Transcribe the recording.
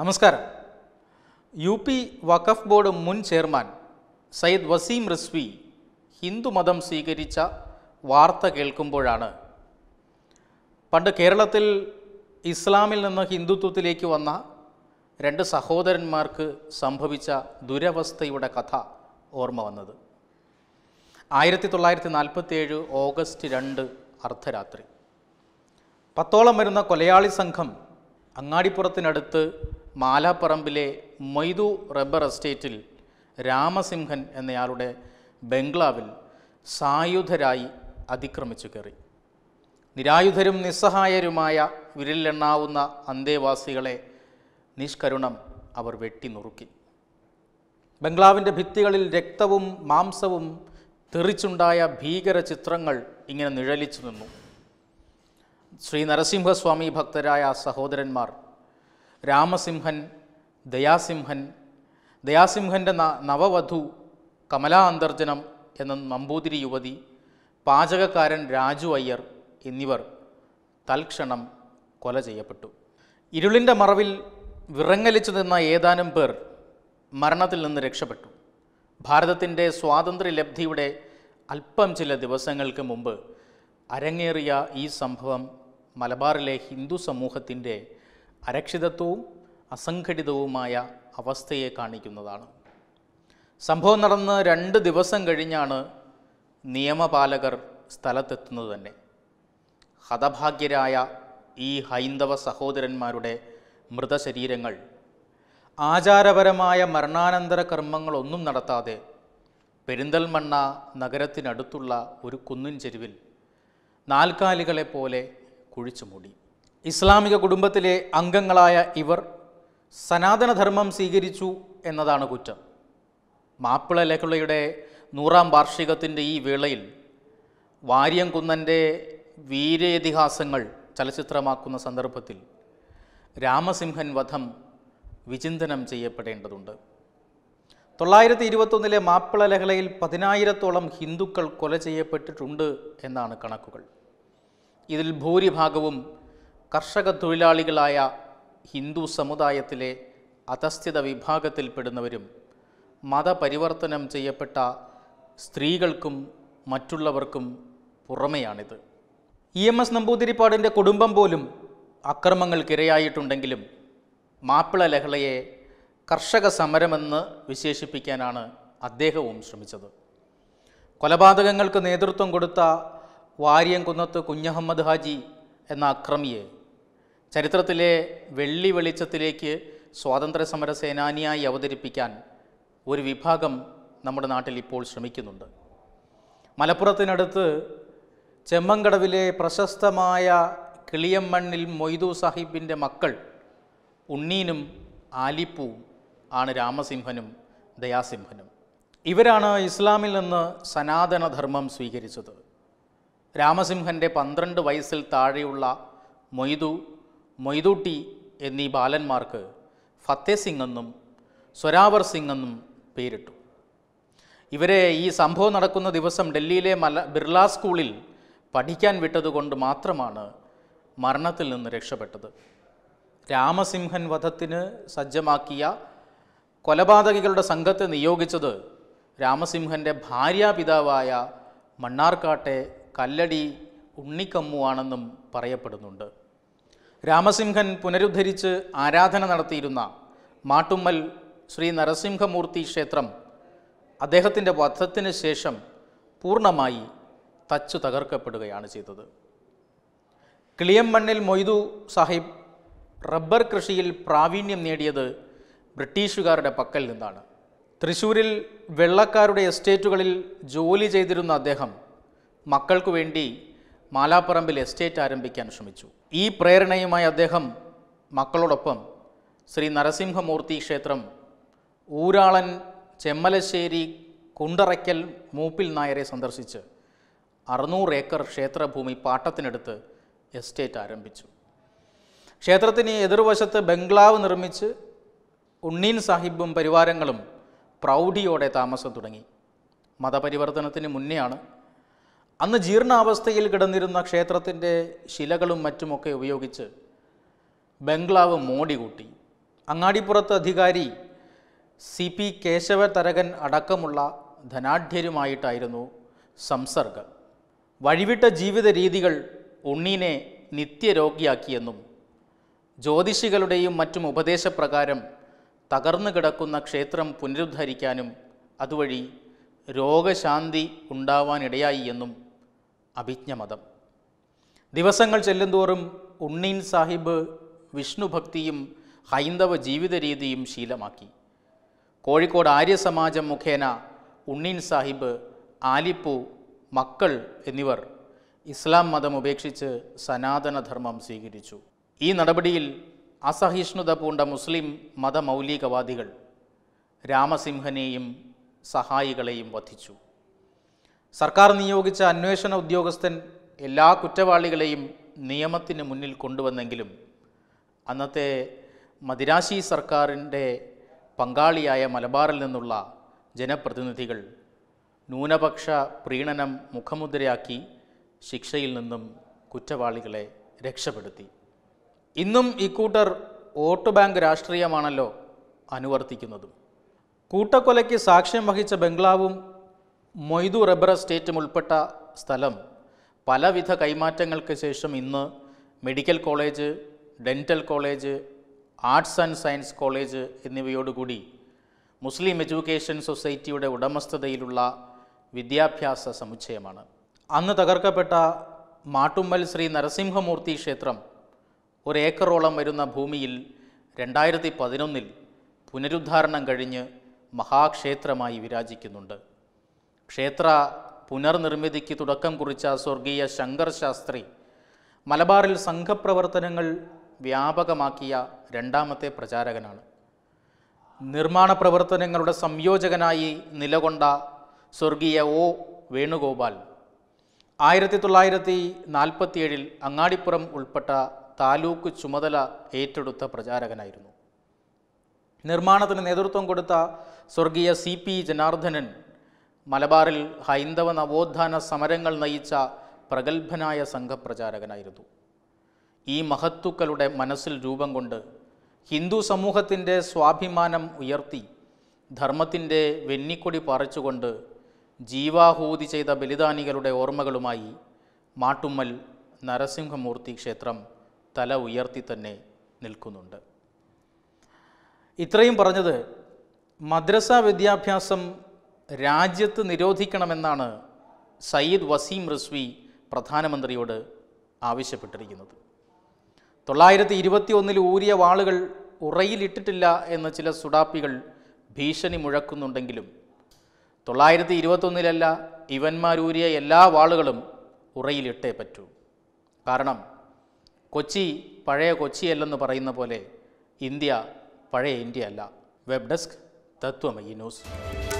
നമസ്കാരം U P Waqf board മുൻ chairman Syed Waseem Rizvi ഹിന്ദുമതം സ്വീകരിച്ച വാർത്ത കേൾക്കുമ്പോഴാണ് പണ്ട് കേരളത്തിൽ ഇസ്ലാമിൽ നിന്ന് ഹിന്ദുത്വത്തിലേക്ക് വന്ന രണ്ട് സഹോദരന്മാർക്ക് സംഭവിച്ച ദുരവസ്ഥയുടെ കഥ ഓർമ്മ വന്നത് ആയിരത്തി തൊള്ളായിരത്തി നാൽപ്പത്തിയേഴ് ഓഗസ്റ്റ് രണ്ട് അർദ്ധരാത്രി പത്തോളം വരുന്ന കൊലയാളി സംഘം അങ്ങാടിപ്പുറത്തിനടുത്ത് മാലാപ്പറമ്പിലെ മൊയ്തു റബ്ബർ എസ്റ്റേറ്റിൽ രാമസിംഹൻ എന്നയാളുടെ ബംഗ്ലാവിൽ സായുധരായി അതിക്രമിച്ചു കയറി നിരായുധരും നിസ്സഹായരുമായ വിരലിലെണ്ണാവുന്ന അന്തേവാസികളെ നിഷ്കരുണം അവർ വെട്ടി നുറുക്കി ബംഗ്ലാവിൻ്റെ ഭിത്തികളിൽ രക്തവും മാംസവും തെറിച്ചുണ്ടായ ഭീകര ചിത്രങ്ങൾ ഇങ്ങനെ നിഴലിച്ചു നിന്നു ശ്രീ നരസിംഹസ്വാമി ഭക്തരായ സഹോദരന്മാർ രാമസിംഹൻ ദയാസിംഹൻ ദയാസിംഹൻ്റെ നവവധു കമലാ അന്തർജനം എന്ന നമ്പൂതിരി യുവതി പാചകക്കാരൻ രാജു അയ്യർ എന്നിവർ തൽക്ഷണം കൊല ചെയ്യപ്പെട്ടു ഇരുളിൻ്റെ മറവിൽ വിറങ്ങലിച്ചു നിന്ന ഏതാനും പേർ മരണത്തിൽ നിന്ന് രക്ഷപ്പെട്ടു ഭാരതത്തിൻ്റെ സ്വാതന്ത്ര്യലബ്ധിയുടെ അല്പം ചില ദിവസങ്ങൾക്ക് മുമ്പ് അരങ്ങേറിയ ഈ സംഭവം മലബാറിലെ ഹിന്ദു സമൂഹത്തിൻ്റെ അരക്ഷിതത്വവും അസംഘടിതവുമായ അവസ്ഥയെ കാണിക്കുന്നതാണ് സംഭവം നടന്ന് രണ്ട് ദിവസം കഴിഞ്ഞാണ് നിയമപാലകർ സ്ഥലത്തെത്തുന്നത് തന്നെ ഹതഭാഗ്യരായ ഈ ഹൈന്ദവ സഹോദരന്മാരുടെ മൃതശരീരങ്ങൾ ആചാരപരമായ മരണാനന്തര കർമ്മങ്ങളൊന്നും നടത്താതെ പെരിന്തൽമണ്ണ നഗരത്തിനടുത്തുള്ള ഒരു കുന്നിൻ ചെരുവിൽ നാൽക്കാലികളെ പോലെ കുഴിച്ചു മൂടി ഇസ്ലാമിക കുടുംബത്തിലെ അംഗങ്ങളായ ഇവർ സനാതനധർമ്മം സ്വീകരിച്ചു എന്നതാണ് കുറ്റം മാപ്പിള ലഹളയുടെ നൂറാം വാർഷികത്തിൻ്റെ ഈ വേളയിൽ വാര്യംകുന്നൻ്റെ വീരേതിഹാസങ്ങൾ ചലച്ചിത്രമാക്കുന്ന സന്ദർഭത്തിൽ രാമസിംഹൻ വധം വിചിന്തനം ചെയ്യപ്പെടേണ്ടതുണ്ട് തൊള്ളായിരത്തി ഇരുപത്തൊന്നിലെ മാപ്പിള ലഹളയിൽ പതിനായിരത്തോളം ഹിന്ദുക്കൾ കൊല ചെയ്യപ്പെട്ടിട്ടുണ്ട് എന്നാണ് കണക്കുകൾ ഇതിൽ ഭൂരിഭാഗവും കർഷക തൊഴിലാളികളായ ഹിന്ദു സമുദായത്തിലെ അധസ്ഥിത വിഭാഗത്തിൽപ്പെടുന്നവരും മതപരിവർത്തനം ചെയ്യപ്പെട്ട സ്ത്രീകൾക്കും മറ്റുള്ളവർക്കും പുറമെയാണിത് ഇ എം എസ് നമ്പൂതിരിപ്പാടിൻ്റെ കുടുംബം പോലും അക്രമങ്ങൾക്കിരയായിട്ടുണ്ടെങ്കിലും മാപ്പിള ലഹളയെ കർഷക സമരമെന്ന് വിശേഷിപ്പിക്കാനാണ് അദ്ദേഹവും ശ്രമിച്ചത് കൊലപാതകങ്ങൾക്ക് നേതൃത്വം കൊടുത്ത കുന്നത്ത് കുഞ്ഞഹമ്മദ് ഹാജി എന്ന അക്രമിയെ ചരിത്രത്തിലെ വെള്ളി വെളിച്ചത്തിലേക്ക് സ്വാതന്ത്ര്യ സമര സേനാനിയായി അവതരിപ്പിക്കാൻ ഒരു വിഭാഗം നമ്മുടെ നാട്ടിൽ ഇപ്പോൾ ശ്രമിക്കുന്നുണ്ട് മലപ്പുറത്തിനടുത്ത് ചെമ്മങ്കടവിലെ പ്രശസ്തമായ കിളിയമ്മണ്ണിൽ മൊയ്തു സാഹിബിൻ്റെ മക്കൾ ഉണ്ണീനും ആലിപ്പുവും ആണ് രാമസിംഹനും ദയാസിംഹനും ഇവരാണ് ഇസ്ലാമിൽ നിന്ന് സനാതനധർമ്മം സ്വീകരിച്ചത് രാമസിംഹൻ്റെ പന്ത്രണ്ട് വയസ്സിൽ താഴെയുള്ള മൊയ്തു മൊയ്തൂട്ടി എന്നീ ബാലന്മാർക്ക് ഫത്തേ സിംഗ് എന്നും സ്വരാവർ സിംഗ് എന്നും പേരിട്ടു ഇവരെ ഈ സംഭവം നടക്കുന്ന ദിവസം ഡൽഹിയിലെ മല ബിർള സ്കൂളിൽ പഠിക്കാൻ വിട്ടതുകൊണ്ട് മാത്രമാണ് മരണത്തിൽ നിന്ന് രക്ഷപ്പെട്ടത് രാമസിംഹൻ വധത്തിന് സജ്ജമാക്കിയ കൊലപാതകികളുടെ സംഘത്തെ നിയോഗിച്ചത് രാമസിംഹൻ്റെ ഭാര്യാപിതാവായ മണ്ണാർക്കാട്ടെ കല്ലടി ഉണ്ണിക്കമ്മുവാണെന്നും പറയപ്പെടുന്നുണ്ട് രാമസിംഹൻ പുനരുദ്ധരിച്ച് ആരാധന നടത്തിയിരുന്ന മാട്ടുമ്മൽ ശ്രീ നരസിംഹമൂർത്തി ക്ഷേത്രം അദ്ദേഹത്തിൻ്റെ വധത്തിന് ശേഷം പൂർണ്ണമായി തച്ചു തകർക്കപ്പെടുകയാണ് ചെയ്തത് കിളിയമ്മണ്ണിൽ മൊയ്തു സാഹിബ് റബ്ബർ കൃഷിയിൽ പ്രാവീണ്യം നേടിയത് ബ്രിട്ടീഷുകാരുടെ പക്കൽ നിന്നാണ് തൃശ്ശൂരിൽ വെള്ളക്കാരുടെ എസ്റ്റേറ്റുകളിൽ ജോലി ചെയ്തിരുന്ന അദ്ദേഹം മക്കൾക്കു വേണ്ടി മാലാപ്പറമ്പിൽ എസ്റ്റേറ്റ് ആരംഭിക്കാൻ ശ്രമിച്ചു ഈ പ്രേരണയുമായി അദ്ദേഹം മക്കളോടൊപ്പം ശ്രീ നരസിംഹമൂർത്തി ക്ഷേത്രം ഊരാളൻ ചെമ്മലശ്ശേരി കുണ്ടറയ്ക്കൽ മൂപ്പിൽ നായരെ സന്ദർശിച്ച് അറുന്നൂറ് ഏക്കർ ക്ഷേത്രഭൂമി പാട്ടത്തിനെടുത്ത് എസ്റ്റേറ്റ് ആരംഭിച്ചു ക്ഷേത്രത്തിന് എതിർവശത്ത് ബംഗ്ലാവ് നിർമ്മിച്ച് ഉണ്ണീൻ സാഹിബും പരിവാരങ്ങളും പ്രൗഢിയോടെ താമസം തുടങ്ങി മതപരിവർത്തനത്തിന് മുന്നെയാണ് അന്ന് ജീർണാവസ്ഥയിൽ കിടന്നിരുന്ന ക്ഷേത്രത്തിൻ്റെ ശിലകളും മറ്റുമൊക്കെ ഉപയോഗിച്ച് ബംഗ്ലാവ് മോടി കൂട്ടി അങ്ങാടിപ്പുറത്ത് അധികാരി സി പി കേശവ തരകൻ അടക്കമുള്ള ധനാഢ്യരുമായിട്ടായിരുന്നു സംസർഗം വഴിവിട്ട ജീവിത രീതികൾ ഉണ്ണീനെ നിത്യരോഗിയാക്കിയെന്നും ജ്യോതിഷികളുടെയും മറ്റും ഉപദേശപ്രകാരം തകർന്നു കിടക്കുന്ന ക്ഷേത്രം പുനരുദ്ധരിക്കാനും അതുവഴി രോഗശാന്തി ഉണ്ടാവാനിടയായി എന്നും അഭിജ്ഞമതം ദിവസങ്ങൾ ചെല്ലുന്തോറും ഉണ്ണീൻ സാഹിബ് വിഷ്ണുഭക്തിയും ഹൈന്ദവ ജീവിത രീതിയും ശീലമാക്കി കോഴിക്കോട് ആര്യസമാജം മുഖേന ഉണ്ണീൻ സാഹിബ് ആലിപ്പു മക്കൾ എന്നിവർ ഇസ്ലാം മതം ഉപേക്ഷിച്ച് സനാതനധർമ്മം സ്വീകരിച്ചു ഈ നടപടിയിൽ അസഹിഷ്ണുത പൂണ്ട മുസ്ലിം മതമൗലികവാദികൾ രാമസിംഹനെയും സഹായികളെയും വധിച്ചു സർക്കാർ നിയോഗിച്ച അന്വേഷണ ഉദ്യോഗസ്ഥൻ എല്ലാ കുറ്റവാളികളെയും നിയമത്തിന് മുന്നിൽ കൊണ്ടുവന്നെങ്കിലും അന്നത്തെ മദിരാശി സർക്കാരിൻ്റെ പങ്കാളിയായ മലബാറിൽ നിന്നുള്ള ജനപ്രതിനിധികൾ ന്യൂനപക്ഷ പ്രീണനം മുഖമുദ്രയാക്കി ശിക്ഷയിൽ നിന്നും കുറ്റവാളികളെ രക്ഷപ്പെടുത്തി ഇന്നും ഇക്കൂട്ടർ വോട്ട് ബാങ്ക് രാഷ്ട്രീയമാണല്ലോ അനുവർത്തിക്കുന്നതും കൂട്ടക്കൊലയ്ക്ക് സാക്ഷ്യം വഹിച്ച ബംഗ്ലാവും മൊയ്തു റബ്ബർ എസ്റ്റേറ്റും ഉൾപ്പെട്ട സ്ഥലം പലവിധ കൈമാറ്റങ്ങൾക്ക് ശേഷം ഇന്ന് medical college dental college arts and science college എന്നിവയോടുകൂടി മുസ്ലിം എഡ്യൂക്കേഷൻ സൊസൈറ്റിയുടെ ഉടമസ്ഥതയിലുള്ള വിദ്യാഭ്യാസ സമുച്ചയമാണ് അന്ന് തകർക്കപ്പെട്ട മാട്ടുമ്മൽ ശ്രീ നരസിംഹമൂർത്തി ക്ഷേത്രം ഒരു ഏക്കറോളം വരുന്ന ഭൂമിയിൽ രണ്ടായിരത്തി പതിനൊന്നിൽ പുനരുദ്ധാരണം കഴിഞ്ഞ് മഹാക്ഷേത്രമായി വിരാജിക്കുന്നുണ്ട് ക്ഷേത്ര പുനർനിർമ്മിതിക്ക് തുടക്കം കുറിച്ച സ്വർഗീയ ശങ്കർ ശാസ്ത്രി മലബാറിൽ സംഘപ്രവർത്തനങ്ങൾ വ്യാപകമാക്കിയ രണ്ടാമത്തെ പ്രചാരകനാണ് നിർമ്മാണ പ്രവർത്തനങ്ങളുടെ സംയോജകനായി നിലകൊണ്ട സ്വർഗീയ ഒ വേണുഗോപാൽ ആയിരത്തി തൊള്ളായിരത്തി നാൽപ്പത്തിയേഴിൽ അങ്ങാടിപ്പുറം ഉൾപ്പെട്ട താലൂക്ക് ചുമതല ഏറ്റെടുത്ത പ്രചാരകനായിരുന്നു നിർമ്മാണത്തിന് നേതൃത്വം കൊടുത്ത സ്വർഗീയ സി പി ജനാർദ്ദനൻ മലബാറിൽ ഹൈന്ദവ നവോത്ഥാന സമരങ്ങൾ നയിച്ച പ്രഗത്ഭനായ സംഘപ്രചാരകനായിരുന്നു ഈ മഹത്തുക്കളുടെ മനസ്സിൽ രൂപം കൊണ്ട് ഹിന്ദു സമൂഹത്തിൻ്റെ സ്വാഭിമാനം ഉയർത്തി ധർമ്മത്തിൻ്റെ വെന്നിക്കൊടി പറിച്ചുകൊണ്ട് ജീവാഹൂതി ചെയ്ത ബലിദാനികളുടെ ഓർമ്മകളുമായി മാട്ടുമ്മൽ നരസിംഹമൂർത്തി ക്ഷേത്രം തല ഉയർത്തി തന്നെ നിൽക്കുന്നുണ്ട് ഇത്രയും പറഞ്ഞത് മദ്രസ വിദ്യാഭ്യാസം രാജ്യത്ത് നിരോധിക്കണമെന്നാണ് സയ്യിദ് വസീം റിസ്വി പ്രധാനമന്ത്രിയോട് ആവശ്യപ്പെട്ടിരിക്കുന്നത് തൊള്ളായിരത്തി ഇരുപത്തി ഒന്നിൽ ഊരിയ വാളുകൾ ഉറയിലിട്ടിട്ടില്ല എന്ന് ചില സുഡാപ്പികൾ ഭീഷണി മുഴക്കുന്നുണ്ടെങ്കിലും തൊള്ളായിരത്തി ഇരുപത്തൊന്നിലല്ല ഇവന്മാരൂരിയ എല്ലാ വാളുകളും ഉറയിലിട്ടേ പറ്റൂ കാരണം കൊച്ചി പഴയ കൊച്ചിയല്ലെന്ന് പറയുന്ന പോലെ ഇന്ത്യ പഴയ ഇന്ത്യ അല്ല വെബ് ഡെസ്ക് തത്വമയി ന്യൂസ്